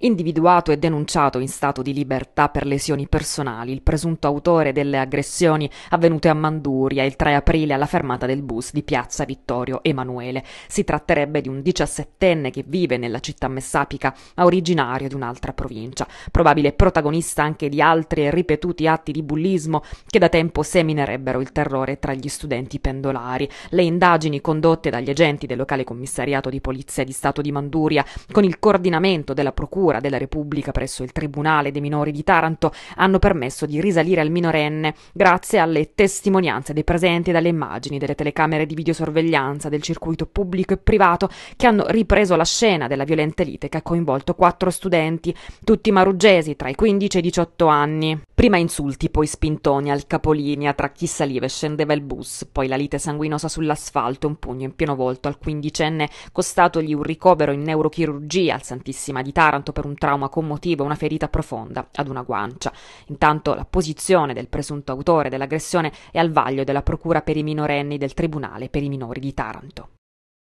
individuato e denunciato in stato di libertà per lesioni personali il presunto autore delle aggressioni avvenute a Manduria il 3 aprile alla fermata del bus di piazza Vittorio Emanuele. Si tratterebbe di un diciassettenne che vive nella città messapica, ma originario di un'altra provincia, probabile protagonista anche di altri e ripetuti atti di bullismo che da tempo seminerebbero il terrore tra gli studenti pendolari. Le indagini condotte dagli agenti del locale commissariato di polizia di Stato di Manduria con il coordinamento della procura Procura della Repubblica presso il Tribunale dei minori di Taranto hanno permesso di risalire al minorenne grazie alle testimonianze dei presenti e dalle immagini delle telecamere di videosorveglianza del circuito pubblico e privato che hanno ripreso la scena della violenta lite che ha coinvolto quattro studenti, tutti maruggesi tra i 15 e i 18 anni. Prima insulti, poi spintoni al capolinea tra chi saliva e scendeva il bus, poi la lite sanguinosa sull'asfalto, un pugno in pieno volto al quindicenne, costatogli un ricovero in neurochirurgia al Santissima di Taranto per un trauma commotivo, una ferita profonda ad una guancia. Intanto la posizione del presunto autore dell'aggressione è al vaglio della Procura per i minorenni del Tribunale per i minori di Taranto.